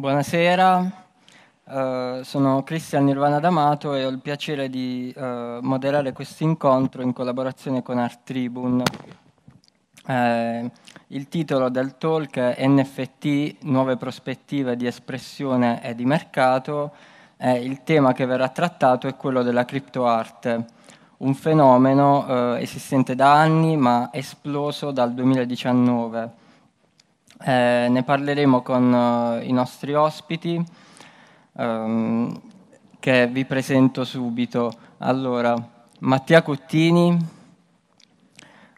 Buonasera, uh, sono Cristian Nirvana D'Amato e ho il piacere di uh, moderare questo incontro in collaborazione con Art Tribune. Uh, il titolo del talk è NFT, nuove prospettive di espressione e di mercato. il tema che verrà trattato è quello della criptoarte, un fenomeno esistente da anni ma esploso dal 2019 eh, ne parleremo con uh, i nostri ospiti um, che vi presento subito. Allora, Mattia Cuttini,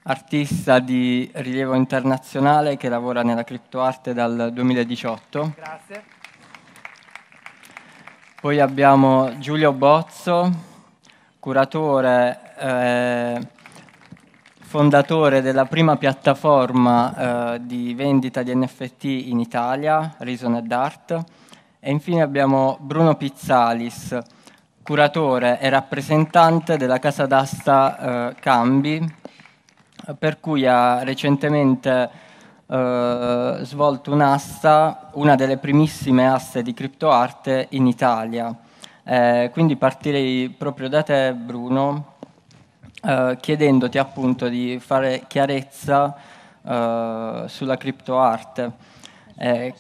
artista di rilievo internazionale che lavora nella criptoarte dal 2018. Grazie. Poi abbiamo Giulio Bozzo, curatore eh, fondatore della prima piattaforma eh, di vendita di NFT in Italia, Reason and Art. E infine abbiamo Bruno Pizzalis, curatore e rappresentante della casa d'asta eh, Cambi, per cui ha recentemente eh, svolto un'asta, una delle primissime aste di criptoarte in Italia. Eh, quindi partirei proprio da te, Bruno, eh, chiedendoti appunto di fare chiarezza eh, sulla criptoarte. Eh,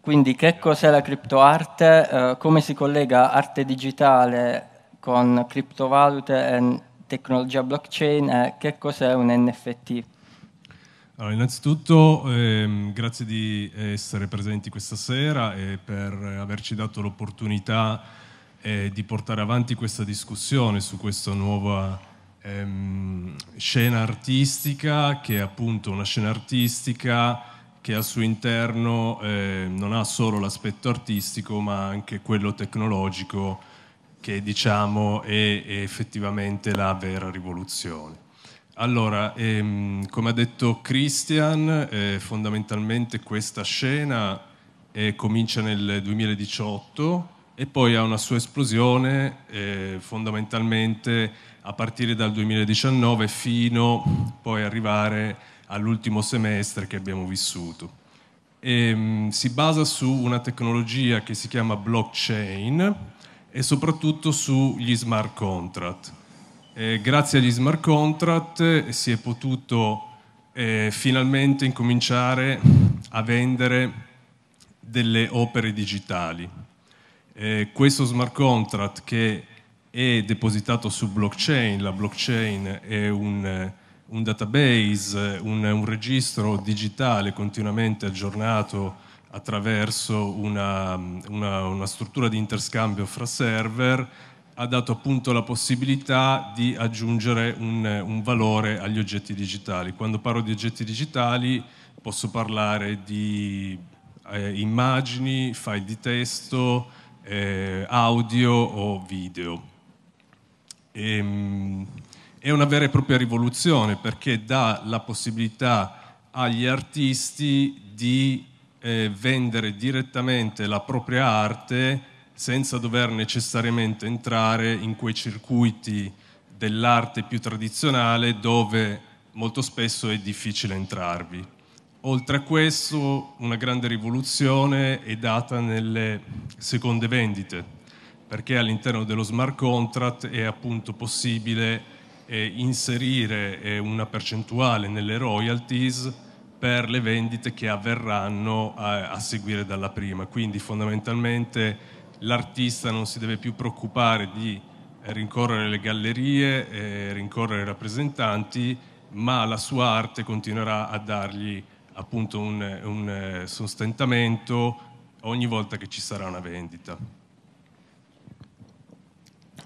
quindi che cos'è la criptoarte, eh, come si collega arte digitale con criptovalute e tecnologia blockchain e eh, che cos'è un NFT? Allora, innanzitutto ehm, grazie di essere presenti questa sera e per averci dato l'opportunità eh, di portare avanti questa discussione su questa nuova ehm, scena artistica che è appunto una scena artistica che al suo interno eh, non ha solo l'aspetto artistico ma anche quello tecnologico che diciamo è, è effettivamente la vera rivoluzione. Allora, ehm, come ha detto Christian, eh, fondamentalmente questa scena eh, comincia nel 2018 e poi ha una sua esplosione eh, fondamentalmente a partire dal 2019 fino poi arrivare all'ultimo semestre che abbiamo vissuto. E, ehm, mh, si basa su una tecnologia che si chiama blockchain e soprattutto sugli smart contract. Eh, grazie agli smart contract si è potuto eh, finalmente incominciare a vendere delle opere digitali eh, questo smart contract che è depositato su blockchain, la blockchain è un, eh, un database, un, un, registro digitale continuamente aggiornato attraverso una, una, una struttura di interscambio fra server, ha dato appunto la possibilità di aggiungere un, un, valore agli oggetti digitali. Quando parlo di oggetti digitali posso parlare di eh, immagini, file di testo, eh, audio o video. E, ehm, mh, è una vera e propria rivoluzione perché dà la possibilità agli artisti di eh, vendere direttamente la propria arte senza dover necessariamente entrare in quei circuiti dell'arte più tradizionale dove molto spesso è difficile entrarvi. Oltre a questo, una grande rivoluzione è data nelle seconde vendite, perché all'interno dello smart contract è appunto possibile eh, inserire eh, una percentuale nelle royalties per le vendite che avverranno a, a seguire dalla prima. Quindi fondamentalmente l'artista non si deve più preoccupare di eh, rincorrere le gallerie, eh, rincorrere i rappresentanti, ma la sua arte continuerà a dargli appunto un, un eh, sostentamento ogni volta che ci sarà una vendita.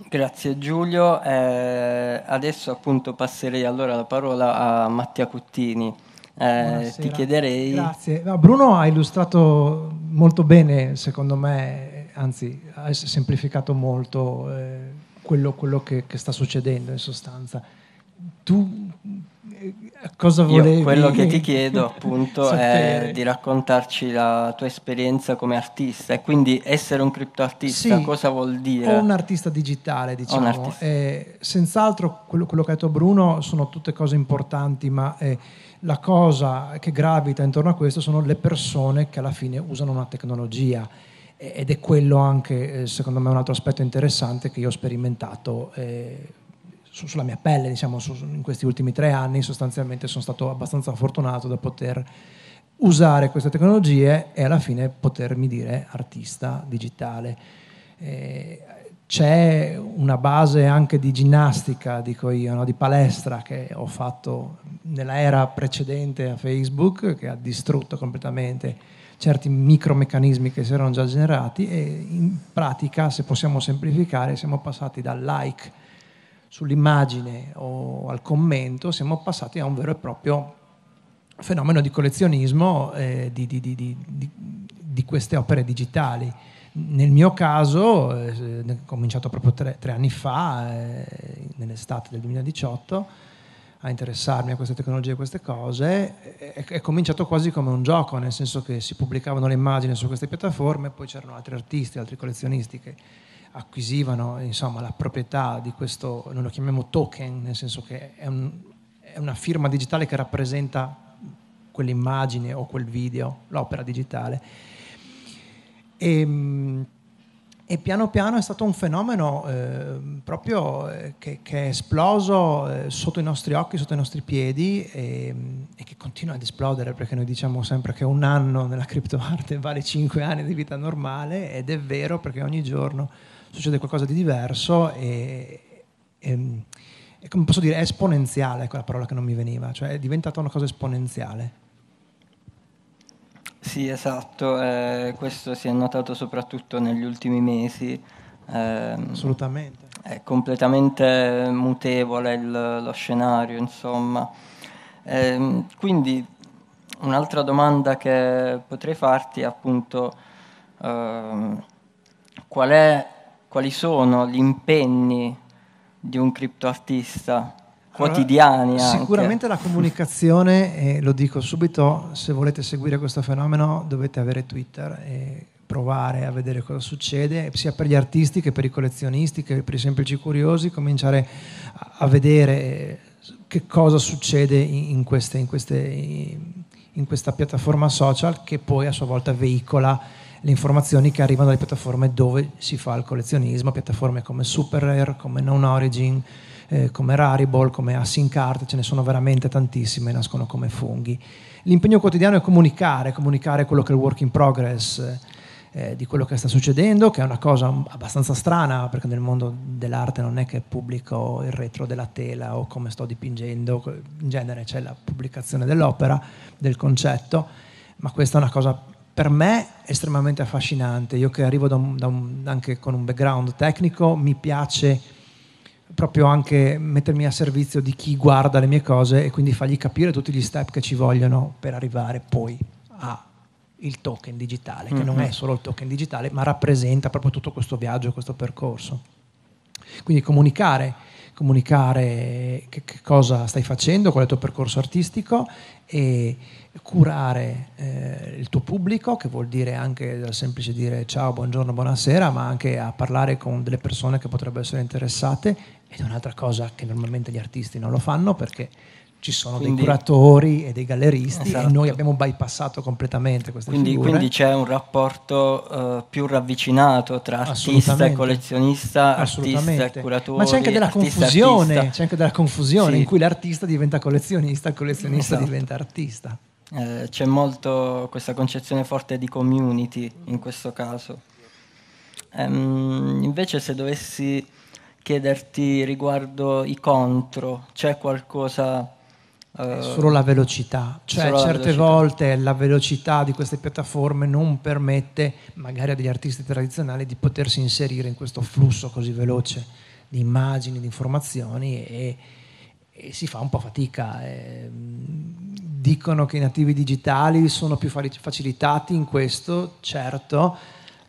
Grazie Giulio, eh, adesso appunto passerei allora la parola a Mattia Cuttini. Eh, ti chiederei... Grazie, no, Bruno ha illustrato molto bene secondo me, anzi ha semplificato molto eh, quello, quello che, che sta succedendo in sostanza. Tu cosa volevi? Io quello che ti chiedo appunto è di raccontarci la tua esperienza come artista e quindi essere un criptoartista, sì, cosa vuol dire? O un artista digitale, diciamo. Artista. Eh, senz'altro quello, quello, che ha detto Bruno sono tutte cose importanti, ma eh, la cosa che gravita intorno a questo sono le persone che alla fine usano una tecnologia ed è quello anche, eh, secondo me, un altro aspetto interessante che io ho sperimentato. Eh, su, sulla mia pelle, diciamo, su, in questi ultimi tre anni sostanzialmente sono stato abbastanza fortunato da poter usare queste tecnologie e alla fine potermi dire artista digitale. Eh, c'è una base anche di ginnastica, dico io, no? di palestra che ho fatto nella era precedente a Facebook, che ha distrutto completamente certi micromeccanismi che si erano già generati e in pratica, se possiamo semplificare, siamo passati dal like sull'immagine o al commento, siamo passati a un vero e proprio fenomeno di collezionismo eh, di, di, di, di, queste opere digitali. Nel mio caso, eh, ho cominciato proprio tre, tre anni fa, eh, nell'estate del 2018, a interessarmi a queste tecnologie e queste cose, è, è, cominciato quasi come un gioco, nel senso che si pubblicavano le immagini su queste piattaforme, poi c'erano altri artisti, altri collezionisti che acquisivano insomma, la proprietà di questo, non lo chiamiamo token, nel senso che è, un, è una firma digitale che rappresenta quell'immagine o quel video, l'opera digitale. E, ehm, e piano piano è stato un fenomeno ehm, eh, proprio che, che, è esploso eh, sotto i nostri occhi, sotto i nostri piedi e, ehm, e, che continua ad esplodere perché noi diciamo sempre che un anno nella criptoarte vale cinque anni di vita normale ed è vero perché ogni giorno succede qualcosa di diverso e, e, e mm, come posso dire, esponenziale, quella parola che non mi veniva, cioè è diventata una cosa esponenziale. Sì, esatto, eh, questo si è notato soprattutto negli ultimi mesi. Eh, Assolutamente. È completamente mutevole il, lo scenario, insomma. Eh, quindi un'altra domanda che potrei farti è appunto ehm, qual è quali sono gli impegni di un criptoartista quotidiani. Allora, sicuramente la comunicazione, eh, lo dico subito, se volete seguire questo fenomeno dovete avere Twitter e provare a vedere cosa succede, sia per gli artisti che per i collezionisti, che per i semplici curiosi, cominciare a vedere che cosa succede in, queste, in, queste, in questa piattaforma social che poi a sua volta veicola le informazioni che arrivano dalle piattaforme dove si fa il collezionismo, piattaforme come Super Rare, come Non Origin, eh, come Rarible, come Async Art, ce ne sono veramente tantissime, nascono come funghi. L'impegno quotidiano è comunicare, comunicare quello che è il work in progress eh, di quello che sta succedendo, che è una cosa abbastanza strana, perché nel mondo dell'arte non è che pubblico il retro della tela o come sto dipingendo, in genere c'è la pubblicazione dell'opera, del concetto, ma questa è una cosa per me è estremamente affascinante. Io che arrivo da un, da un, anche con un background tecnico, mi piace proprio anche mettermi a servizio di chi guarda le mie cose e quindi fargli capire tutti gli step che ci vogliono per arrivare poi al token digitale, che mm-hmm. non è solo il token digitale, ma rappresenta proprio tutto questo viaggio, questo percorso. Quindi comunicare comunicare che, che, cosa stai facendo, qual è il tuo percorso artistico e, curare eh, il tuo pubblico, che vuol dire anche dal semplice dire ciao, buongiorno, buonasera, ma anche a parlare con delle persone che potrebbero essere interessate ed è un'altra cosa che normalmente gli artisti non lo fanno perché ci sono quindi, dei curatori e dei galleristi esatto. e noi abbiamo bypassato completamente questa quindi, figure. Quindi c'è un rapporto uh, più ravvicinato tra artista e collezionista, artista e curatore. Ma c'è anche della artista, confusione, artista. c'è anche della confusione sì. in cui l'artista diventa collezionista, il collezionista esatto. diventa artista. Eh, c'è molto questa concezione forte di community in questo caso. Ehm, invece se dovessi chiederti riguardo i contro, c'è qualcosa... Eh, solo la velocità, cioè certe velocità. volte la velocità di queste piattaforme non permette magari a degli artisti tradizionali di potersi inserire in questo flusso così veloce di immagini, di informazioni e, e si fa un po' fatica. Eh, dicono che i nativi digitali sono più facilitati in questo, certo,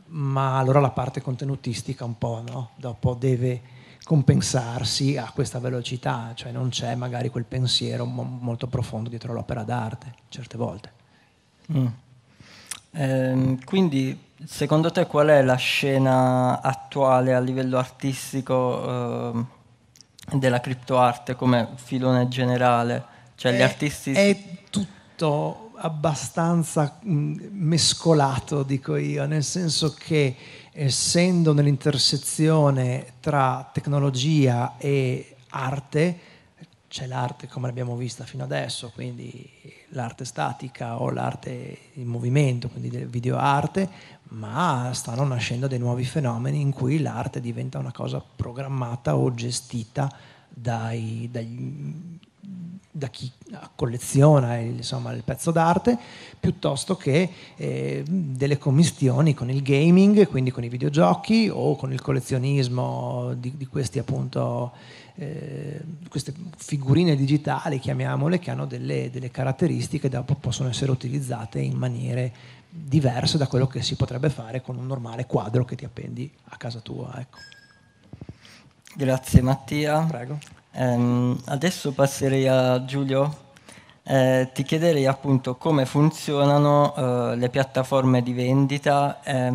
ma allora la parte contenutistica un po' no? dopo deve compensarsi a questa velocità, cioè non c'è magari quel pensiero mo- molto profondo dietro l'opera d'arte, certe volte. Mm. Eh, quindi secondo te qual è la scena attuale a livello artistico? Eh, della criptoarte come filone generale, cioè è, gli artisti... È tutto abbastanza mescolato, dico io, nel senso che essendo nell'intersezione tra tecnologia e arte, c'è l'arte come l'abbiamo vista fino adesso, quindi l'arte statica o l'arte in movimento, quindi videoarte, ma stanno nascendo dei nuovi fenomeni in cui l'arte diventa una cosa programmata o gestita dai, dai, da chi colleziona insomma, il pezzo d'arte, piuttosto che eh, delle commissioni con il gaming, quindi con i videogiochi o con il collezionismo di, di questi appunto eh, queste figurine digitali, chiamiamole, che hanno delle, delle caratteristiche che possono essere utilizzate in maniere diverse da quello che si potrebbe fare con un normale quadro che ti appendi a casa tua. Ecco. Grazie Mattia. Prego. Um, adesso passerei a Giulio. Eh, ti chiederei appunto come funzionano eh, le piattaforme di vendita. Eh,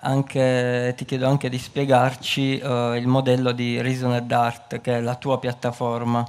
anche, ti chiedo anche di spiegarci uh, il modello di Reasoned Art, che è la tua piattaforma.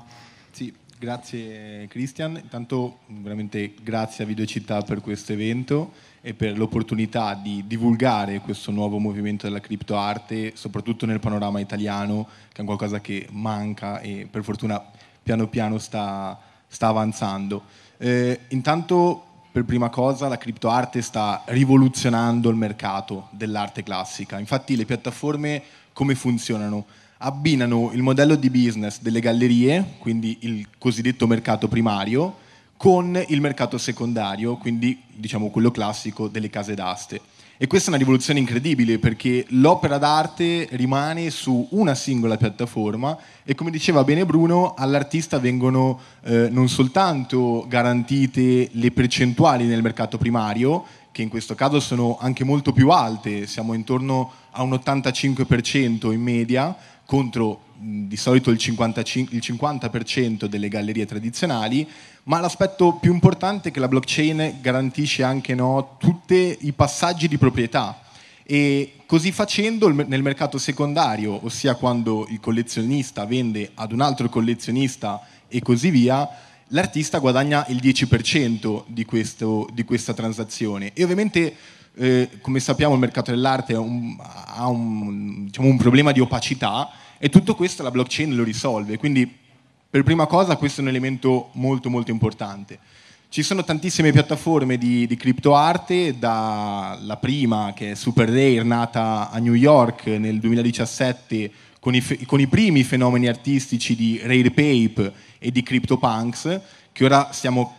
Sì, grazie Christian. Intanto veramente grazie a Videocittà per questo evento e per l'opportunità di divulgare questo nuovo movimento della criptoarte, soprattutto nel panorama italiano, che è qualcosa che manca e per fortuna piano piano sta, sta avanzando. Eh, intanto per prima cosa la criptoarte sta rivoluzionando il mercato dell'arte classica. Infatti le piattaforme come funzionano? Abbinano il modello di business delle gallerie, quindi il cosiddetto mercato primario, con il mercato secondario, quindi diciamo quello classico delle case d'aste. E questa è una rivoluzione incredibile perché l'opera d'arte rimane su una singola piattaforma e come diceva bene Bruno, all'artista vengono eh, non soltanto garantite le percentuali nel mercato primario, che in questo caso sono anche molto più alte, siamo intorno a un 85% in media contro mh, di solito il, 55, il 50% delle gallerie tradizionali, ma l'aspetto più importante è che la blockchain garantisce anche no, tutti i passaggi di proprietà e così facendo nel mercato secondario, ossia quando il collezionista vende ad un altro collezionista e così via, l'artista guadagna il 10% di, questo, di, questa transazione. E ovviamente, eh, come sappiamo, il mercato dell'arte un, ha un, diciamo, un problema di opacità e tutto questo la blockchain lo risolve. Quindi per prima cosa questo è un elemento molto molto importante. Ci sono tantissime piattaforme di, di criptoarte, dalla prima che è Super Rare, nata a New York nel 2017 con i, con i primi fenomeni artistici di Rare Pape e di CryptoPunks, che ora stiamo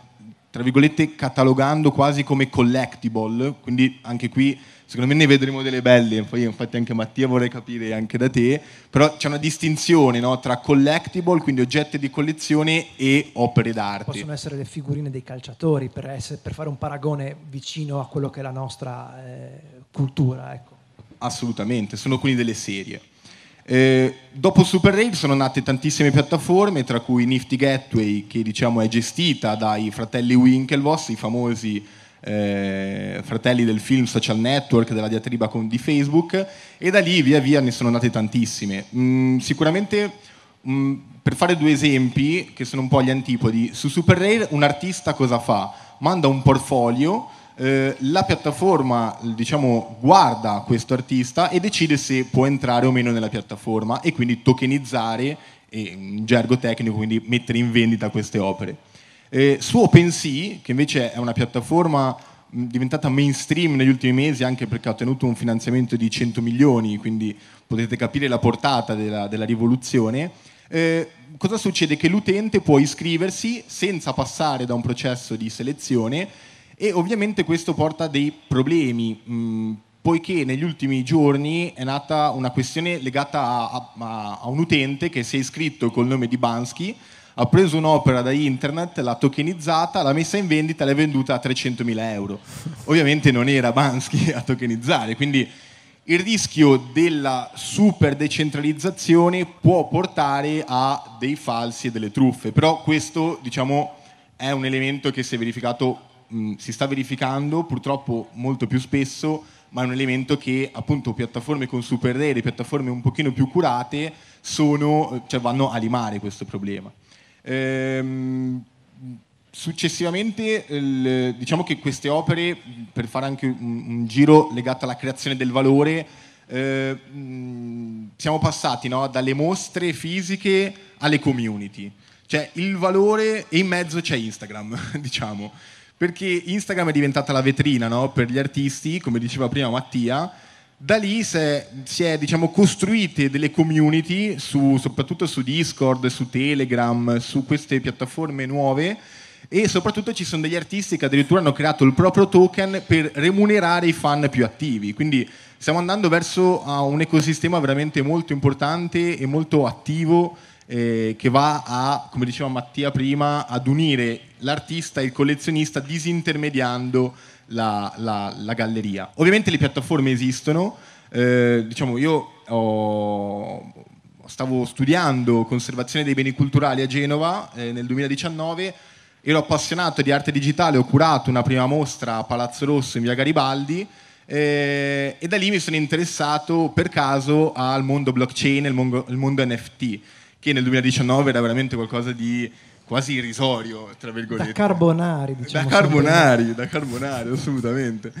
tra virgolette, catalogando quasi come collectible, quindi anche qui secondo me ne vedremo delle belle, poi infatti anche Mattia vorrei capire anche da te, però c'è una distinzione no, tra collectible, quindi oggetti di collezione e opere d'arte. Possono essere le figurine dei calciatori per, essere, per fare un paragone vicino a quello che è la nostra eh, cultura. Ecco. Assolutamente, sono quindi delle serie. Eh, dopo SuperRail sono nate tantissime piattaforme, tra cui Nifty Gateway, che diciamo, è gestita dai fratelli Winklevoss, i famosi eh, fratelli del film Social Network, della diatriba con, di Facebook, e da lì via via ne sono nate tantissime. Mm, sicuramente, mm, per fare due esempi, che sono un po' gli antipodi, su SuperRail un artista cosa fa? Manda un portfolio eh, la piattaforma diciamo, guarda questo artista e decide se può entrare o meno nella piattaforma e quindi tokenizzare, in gergo tecnico, quindi mettere in vendita queste opere. Eh, su OpenSea, che invece è una piattaforma diventata mainstream negli ultimi mesi anche perché ha ottenuto un finanziamento di 100 milioni, quindi potete capire la portata della, della rivoluzione. Eh, cosa succede? Che l'utente può iscriversi senza passare da un processo di selezione e ovviamente questo porta dei problemi. Mh, mm, poiché negli ultimi giorni è nata una questione legata a, a, a un utente che si è iscritto col nome di Bansky, ha preso un'opera da internet, l'ha tokenizzata, l'ha messa in vendita e l'ha venduta a 300.000 euro. Ovviamente non era Bansky a tokenizzare, quindi il rischio della super decentralizzazione può portare a dei falsi e delle truffe, però questo diciamo, è un elemento che si è verificato mh, si sta verificando purtroppo molto più spesso, ma è un elemento che appunto piattaforme con super superrede, piattaforme un pochino più curate, sono, eh, cioè, vanno a limare questo problema. Ehm, successivamente il, diciamo che queste opere, per fare anche un, un giro legato alla creazione del valore, eh, siamo passati no, dalle mostre fisiche alle community. Cioè il valore e in mezzo c'è Instagram, diciamo perché Instagram è diventata la vetrina no? per gli artisti, come diceva prima Mattia. Da lì si è, si è diciamo, costruite delle community, su, soprattutto su Discord, su Telegram, su queste piattaforme nuove e soprattutto ci sono degli artisti che addirittura hanno creato il proprio token per remunerare i fan più attivi. Quindi stiamo andando verso ah, un ecosistema veramente molto importante e molto attivo eh, che va a, come diceva Mattia prima, ad unire l'artista e il collezionista disintermediando la, la, la galleria. Ovviamente le piattaforme esistono, eh, diciamo io ho, stavo studiando conservazione dei beni culturali a Genova eh, nel 2019, ero appassionato di arte digitale, ho curato una prima mostra a Palazzo Rosso in via Garibaldi. Eh, e da lì mi sono interessato per caso al mondo blockchain, al mondo, mondo NFT che nel 2019 era veramente qualcosa di quasi irrisorio, tra virgolette. Da diciamo, carbonari, diciamo. Da carbonari, da carbonari, assolutamente.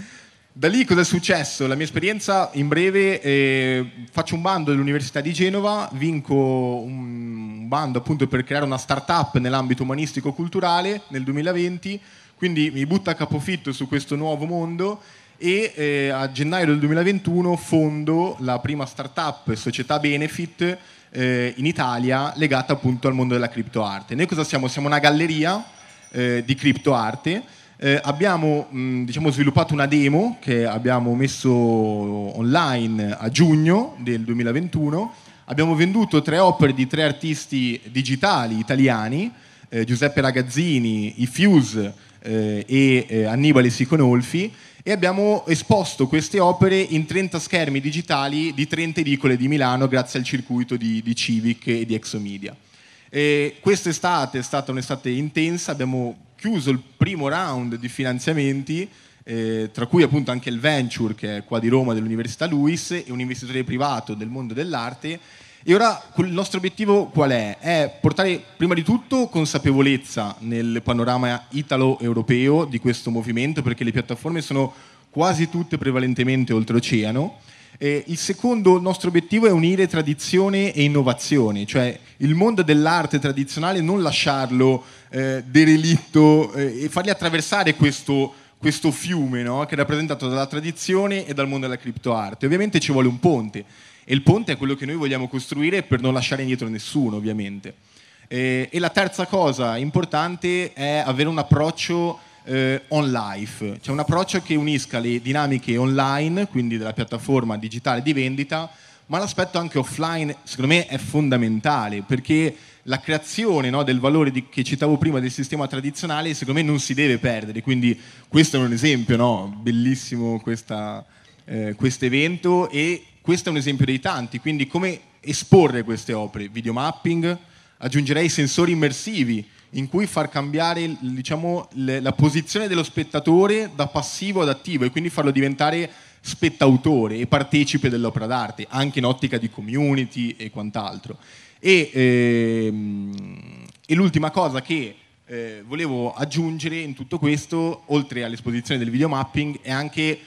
Da lì cosa è successo? La mia esperienza in breve, eh, faccio un bando all'Università di Genova, vinco un bando appunto per creare una start-up nell'ambito umanistico-culturale nel 2020, quindi mi butto a capofitto su questo nuovo mondo e eh, a gennaio del 2021 fondo la prima start-up società Benefit eh, in Italia legata appunto al mondo della criptoarte. Noi cosa siamo? Siamo una galleria eh, di criptoarte. Eh, abbiamo mh, mm, diciamo, sviluppato una demo che abbiamo messo online a giugno del 2021. Abbiamo venduto tre opere di tre artisti digitali italiani, eh, Giuseppe Ragazzini, I Fuse eh, e eh, Annibale Siconolfi e abbiamo esposto queste opere in 30 schermi digitali di 30 edicole di Milano grazie al circuito di, di Civic e di Exomedia. E quest'estate è stata un'estate intensa, abbiamo chiuso il primo round di finanziamenti, eh, tra cui appunto anche il Venture che è qua di Roma dell'Università Luis e un investitore privato del mondo dell'arte e ora il nostro obiettivo qual è? È portare prima di tutto consapevolezza nel panorama italo-europeo di questo movimento, perché le piattaforme sono quasi tutte prevalentemente oltreoceano. Eh, il secondo nostro obiettivo è unire tradizione e innovazione, cioè il mondo dell'arte tradizionale non lasciarlo eh, derelitto eh, e fargli attraversare questo questo fiume no? che è rappresentato dalla tradizione e dal mondo della criptoarte. Ovviamente ci vuole un ponte e il ponte è quello che noi vogliamo costruire per non lasciare indietro nessuno, ovviamente. Eh, e la terza cosa importante è avere un approccio eh, on life, cioè un approccio che unisca le dinamiche online, quindi della piattaforma digitale di vendita, ma l'aspetto anche offline secondo me è fondamentale perché la creazione no, del valore di, che citavo prima del sistema tradizionale secondo me non si deve perdere, quindi questo è un esempio no? bellissimo eh, questo eh, evento e questo è un esempio dei tanti, quindi come esporre queste opere? Videomapping, aggiungerei sensori immersivi in cui far cambiare diciamo, la posizione dello spettatore da passivo ad attivo e quindi farlo diventare spettautore e partecipe dell'opera d'arte, anche in ottica di community e quant'altro. E, ehm, e l'ultima cosa che eh, volevo aggiungere in tutto questo, oltre all'esposizione del videomapping, è anche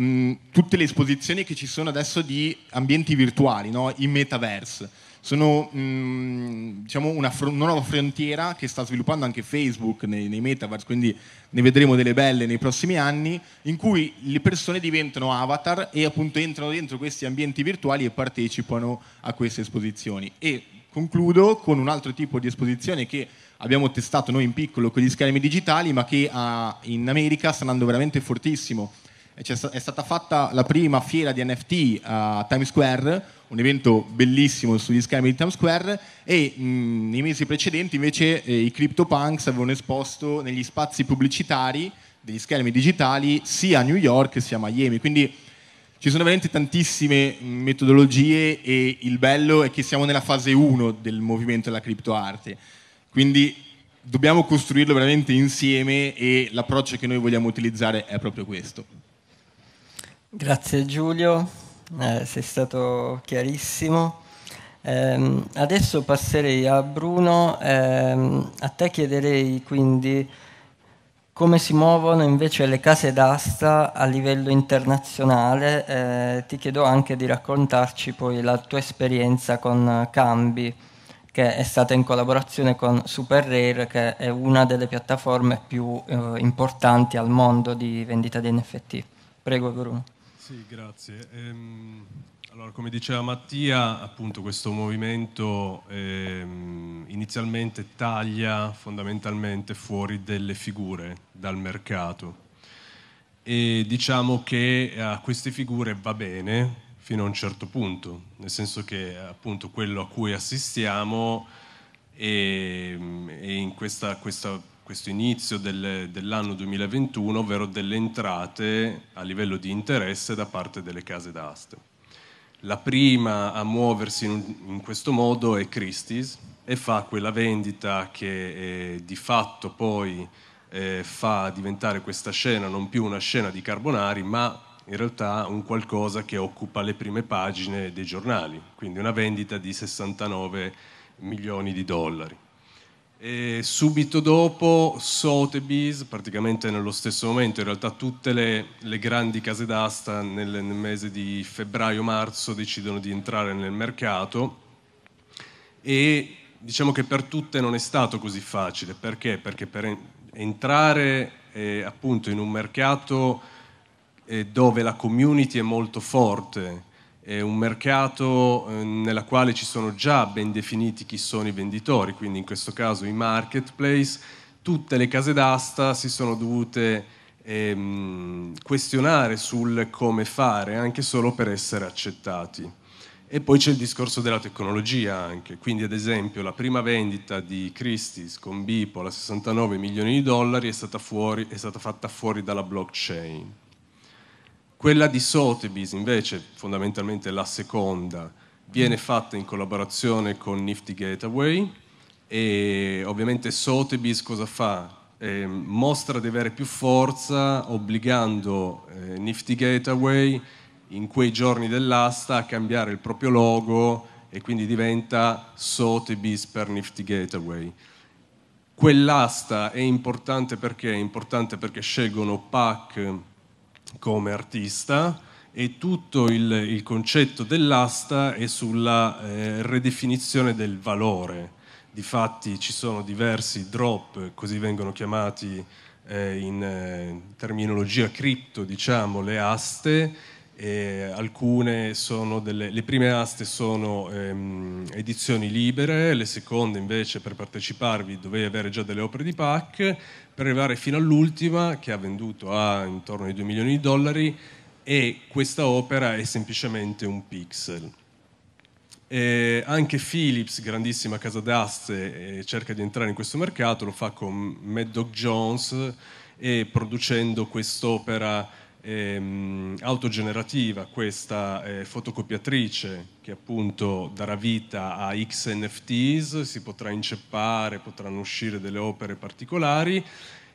mh, mm, tutte le esposizioni che ci sono adesso di ambienti virtuali, no? i metaverse. Sono mh, mm, diciamo una, fr- una, nuova frontiera che sta sviluppando anche Facebook nei, nei metaverse, quindi ne vedremo delle belle nei prossimi anni, in cui le persone diventano avatar e appunto entrano dentro questi ambienti virtuali e partecipano a queste esposizioni. E concludo con un altro tipo di esposizione che abbiamo testato noi in piccolo con gli schermi digitali, ma che ah, in America sta andando veramente fortissimo è stata fatta la prima fiera di NFT a Times Square, un evento bellissimo sugli schermi di Times Square e mh, mm, nei mesi precedenti invece eh, i CryptoPunks avevano esposto negli spazi pubblicitari degli schermi digitali sia a New York sia a Miami, quindi ci sono veramente tantissime mm, metodologie e il bello è che siamo nella fase 1 del movimento della criptoarte, quindi dobbiamo costruirlo veramente insieme e l'approccio che noi vogliamo utilizzare è proprio questo. Grazie Giulio, eh, sei stato chiarissimo. Eh, adesso passerei a Bruno, eh, a te chiederei quindi come si muovono invece le case d'asta a livello internazionale, eh, ti chiedo anche di raccontarci poi la tua esperienza con Cambi, che è stata in collaborazione con SuperRare, che è una delle piattaforme più eh, importanti al mondo di vendita di NFT. Prego Bruno. Sì, grazie. Ehm, allora, come diceva Mattia, appunto questo movimento ehm, inizialmente taglia fondamentalmente fuori delle figure dal mercato e diciamo che a queste figure va bene fino a un certo punto, nel senso che appunto quello a cui assistiamo ehm, e, in questa, questa, questo inizio del, dell'anno 2021, ovvero delle entrate a livello di interesse da parte delle case d'asta. La prima a muoversi in, in questo modo è Christie's e fa quella vendita che eh, di fatto poi eh, fa diventare questa scena non più una scena di Carbonari, ma in realtà un qualcosa che occupa le prime pagine dei giornali, quindi una vendita di 69 milioni di dollari. E subito dopo Sotheby's, praticamente nello stesso momento, in realtà tutte le, le grandi case d'asta nel, nel mese di febbraio-marzo decidono di entrare nel mercato e diciamo che per tutte non è stato così facile. Perché? Perché per entrare eh, appunto in un mercato eh, dove la community è molto forte, è un mercato eh, nella quale ci sono già ben definiti chi sono i venditori, quindi in questo caso i marketplace, tutte le case d'asta si sono dovute ehm, questionare sul come fare, anche solo per essere accettati. E poi c'è il discorso della tecnologia anche, quindi ad esempio la prima vendita di Christie's con Bipola 69 milioni di dollari è stata, fuori, è stata fatta fuori dalla blockchain quella di Sotheby's invece, fondamentalmente la seconda, viene fatta in collaborazione con Nifty Gateway e ovviamente Sotheby's cosa fa? Eh, mostra di avere più forza obbligando eh, Nifty Gateway in quei giorni dell'asta a cambiare il proprio logo e quindi diventa Sotheby's per Nifty Gateway. Quell'asta è importante perché? È importante perché scelgono PAC come artista e tutto il, il concetto dell'asta è sulla eh, redefinizione del valore. Difatti ci sono diversi drop, così vengono chiamati eh, in eh, terminologia cripto, diciamo, le aste. alcune sono delle, le prime aste sono ehm, edizioni libere, le seconde invece per parteciparvi dovevi avere già delle opere di PAC, per arrivare fino all'ultima che ha venduto a intorno ai 2 milioni di dollari e questa opera è semplicemente un pixel. E anche Philips, grandissima casa d'aste, eh, cerca di entrare in questo mercato, lo fa con Mad Dog Jones e producendo quest'opera ehm, autogenerativa questa eh, fotocopiatrice che appunto darà vita a XNFTs, si potrà inceppare, potranno uscire delle opere particolari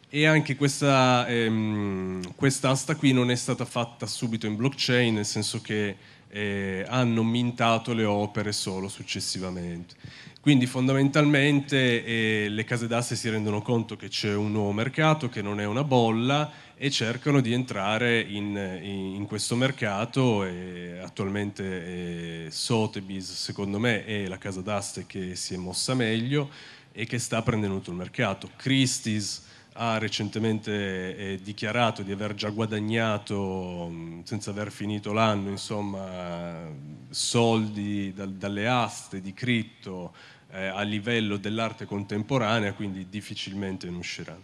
e anche questa ehm, quest'asta qui non è stata fatta subito in blockchain, nel senso che eh, hanno mintato le opere solo successivamente. Quindi fondamentalmente eh, le case d'asse si rendono conto che c'è un nuovo mercato, che non è una bolla e cercano di entrare in, in questo mercato attualmente eh, Sotheby's secondo me è la casa d'aste che si è mossa meglio e che sta prendendo tutto il mercato. Christie's ha recentemente eh, dichiarato di aver già guadagnato, mm, senza aver finito l'anno, insomma, soldi dal, dalle aste di cripto eh, a livello dell'arte contemporanea, quindi difficilmente ne usciranno.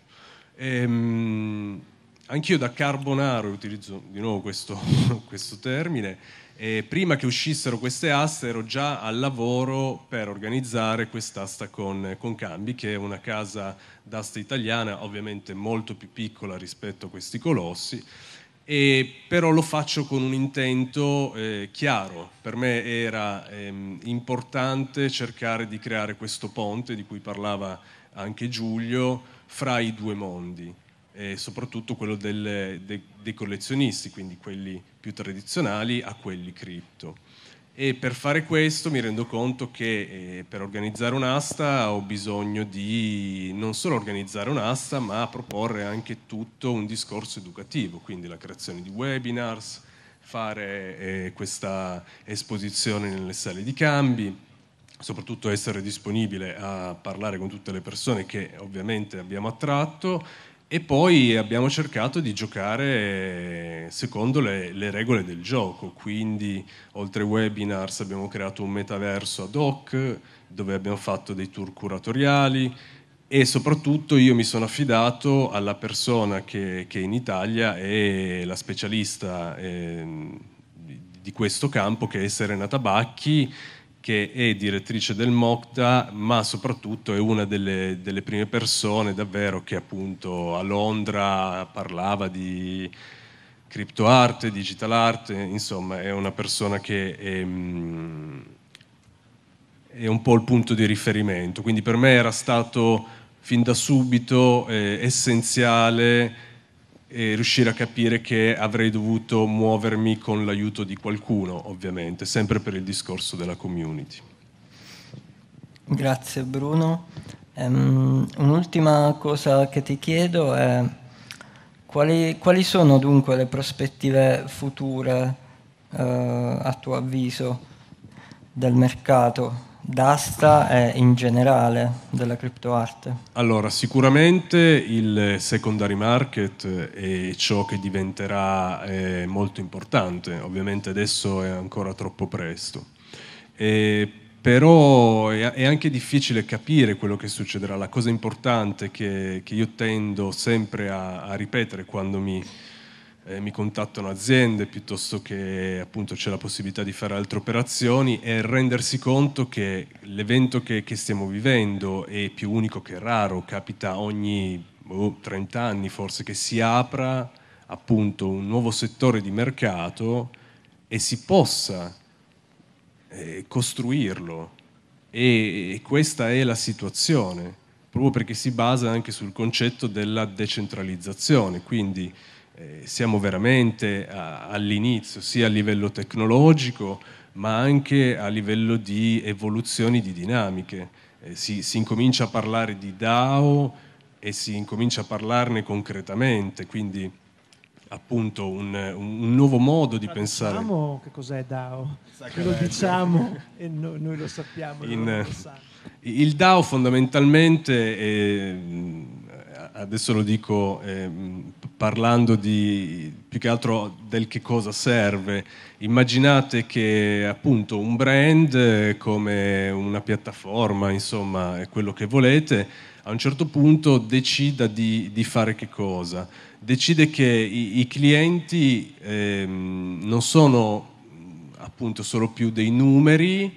Ehm, anch'io da carbonaro utilizzo di nuovo questo, questo termine. E prima che uscissero queste aste ero già al lavoro per organizzare quest'asta con, con Cambi, che è una casa d'asta italiana, ovviamente molto più piccola rispetto a questi colossi, e, però lo faccio con un intento eh, chiaro. Per me era ehm, importante cercare di creare questo ponte di cui parlava anche Giulio fra i due mondi eh, soprattutto quello del, de, dei collezionisti, quindi quelli più tradizionali, a quelli cripto. E per fare questo mi rendo conto che eh, per organizzare un'asta ho bisogno di non solo organizzare un'asta, ma proporre anche tutto un discorso educativo, quindi la creazione di webinars, fare eh, questa esposizione nelle sale di cambi, soprattutto essere disponibile a parlare con tutte le persone che ovviamente abbiamo attratto e poi abbiamo cercato di giocare secondo le, le, regole del gioco, quindi oltre webinars abbiamo creato un metaverso ad hoc dove abbiamo fatto dei tour curatoriali e soprattutto io mi sono affidato alla persona che, che in Italia è la specialista eh, di questo campo che è Serena Tabacchi che è direttrice del MOCTA, ma soprattutto è una delle, delle prime persone davvero che appunto a Londra parlava di criptoarte, digital art, insomma è una persona che è, mm, è un po' il punto di riferimento. Quindi per me era stato fin da subito eh, essenziale e riuscire a capire che avrei dovuto muovermi con l'aiuto di qualcuno, ovviamente, sempre per il discorso della community. Grazie Bruno. Um, un'ultima cosa che ti chiedo è quali, quali sono dunque le prospettive future, uh, a tuo avviso, del mercato d'asta e in generale della criptoarte? Allora, sicuramente il secondary market è eh, ciò che diventerà eh, molto importante, ovviamente adesso è ancora troppo presto. E, però è, anche difficile capire quello che succederà. La cosa importante che, che io tendo sempre a, a ripetere quando mi, eh, mi contattano aziende piuttosto che appunto c'è la possibilità di fare altre operazioni e rendersi conto che l'evento che, che stiamo vivendo è più unico che raro, capita ogni oh, 30 anni forse che si apra appunto un nuovo settore di mercato e si possa eh, costruirlo e, e questa è la situazione proprio perché si basa anche sul concetto della decentralizzazione quindi eh, siamo veramente all'inizio, sia a livello tecnologico, ma anche a livello di evoluzioni di dinamiche. Eh, si, si, incomincia a parlare di DAO e si incomincia a parlarne concretamente, quindi appunto un, un nuovo modo di ma pensare. Diciamo che cos'è DAO? Sacca lo diciamo e no, noi lo sappiamo. In, lo il DAO fondamentalmente è adesso lo dico eh, parlando di più che altro del che cosa serve. Immaginate che appunto un brand eh, come una piattaforma, insomma, è quello che volete, a un certo punto decida di, di fare che cosa. Decide che i, i clienti eh, non sono appunto solo più dei numeri,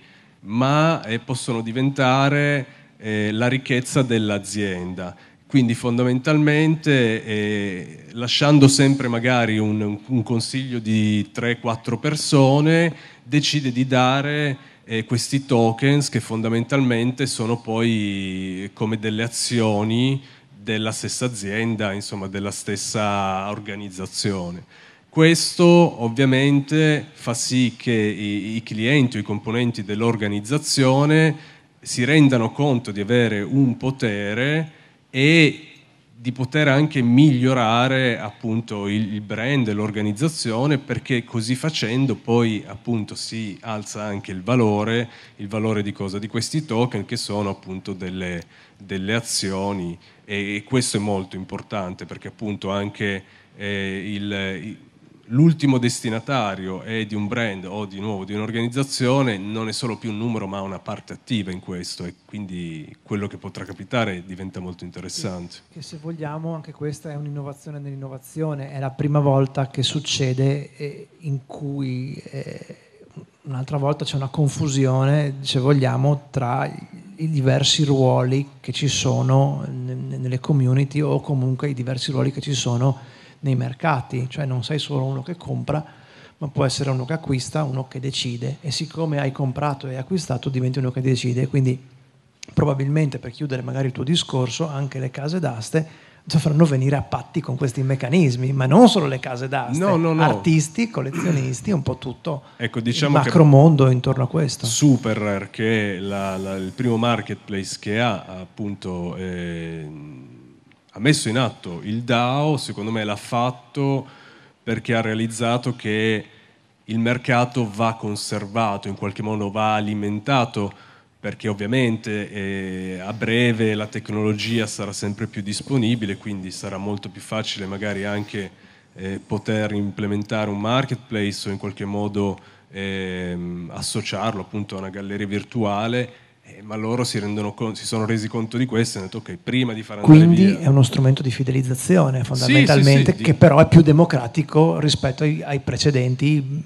ma eh, possono diventare eh, la ricchezza dell'azienda quindi fondamentalmente eh, lasciando sempre magari un, un consiglio di 3-4 persone, decide di dare eh, questi tokens che fondamentalmente sono poi come delle azioni della stessa azienda, insomma della stessa organizzazione. Questo ovviamente fa sì che i, i clienti o i componenti dell'organizzazione si rendano conto di avere un potere e di poter anche migliorare appunto il brand, l'organizzazione, perché così facendo poi appunto si alza anche il valore, il valore di cosa? Di questi token che sono appunto delle, delle azioni e, questo è molto importante perché appunto anche eh, il l'ultimo destinatario è di un brand o di nuovo di un'organizzazione, non è solo più un numero ma una parte attiva in questo e quindi quello che potrà capitare diventa molto interessante. Che, che se vogliamo anche questa è un'innovazione nell'innovazione, è la prima volta che succede eh, in cui eh, un'altra volta c'è una confusione, se vogliamo, tra i diversi ruoli che ci sono nelle community o comunque i diversi ruoli che ci sono nei mercati, cioè non sei solo uno che compra, ma può essere uno che acquista, uno che decide e siccome hai comprato e acquistato diventi uno che decide, quindi probabilmente per chiudere magari il tuo discorso anche le case d'aste dovranno venire a patti con questi meccanismi, ma non solo le case d'aste, no, no, no. artisti, collezionisti, un po' tutto ecco, diciamo il macro mondo intorno a questo. Super, che è la, la, il primo marketplace che ha appunto... Eh, ha messo in atto il DAO, secondo me l'ha fatto perché ha realizzato che il mercato va conservato, in qualche modo va alimentato, perché ovviamente eh, a breve la tecnologia sarà sempre più disponibile, quindi sarà molto più facile magari anche eh, poter implementare un marketplace o in qualche modo eh, associarlo appunto a una galleria virtuale eh, ma loro si, conto, si, sono resi conto di questo e hanno detto ok, prima di far andare Quindi via... è uno strumento di fidelizzazione fondamentalmente, sì, sì, sì, che di... però è più democratico rispetto ai, ai precedenti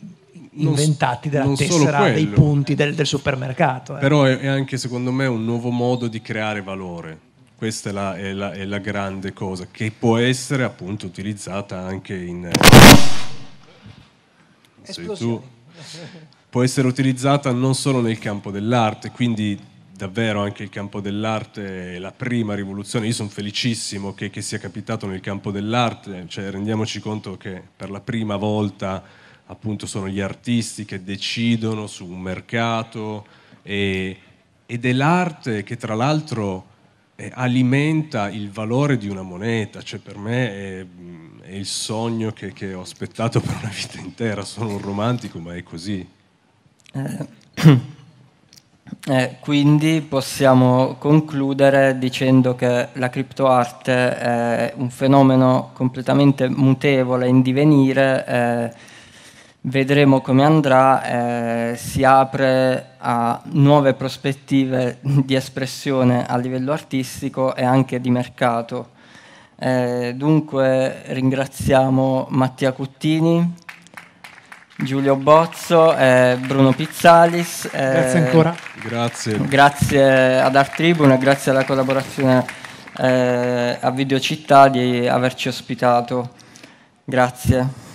inventati della non tessera dei punti del, del supermercato. Eh. Però è, è, anche secondo me un nuovo modo di creare valore. Questa è la, è la, è la grande cosa che può essere appunto utilizzata anche in... Eh, sei tu. Può essere utilizzata non solo nel campo dell'arte, quindi davvero anche il campo dell'arte, è la prima rivoluzione, io sono felicissimo che, che, sia capitato nel campo dell'arte, cioè rendiamoci conto che per la prima volta appunto sono gli artisti che decidono su un mercato e, ed è l'arte che tra l'altro eh, alimenta il valore di una moneta, cioè per me è, è il sogno che, che, ho aspettato per una vita intera, sono un romantico ma è così. Eh. Eh, quindi possiamo concludere dicendo che la criptoarte è un fenomeno completamente mutevole, in divenire, eh, vedremo come andrà, eh, si apre a nuove prospettive di espressione a livello artistico e anche di mercato. Eh, dunque ringraziamo Mattia Cuttini Giulio Bozzo, eh, Bruno Pizzalis. Eh, grazie ancora. Grazie. grazie ad Art Tribune grazie alla collaborazione eh, a Videocittà di averci ospitato. Grazie.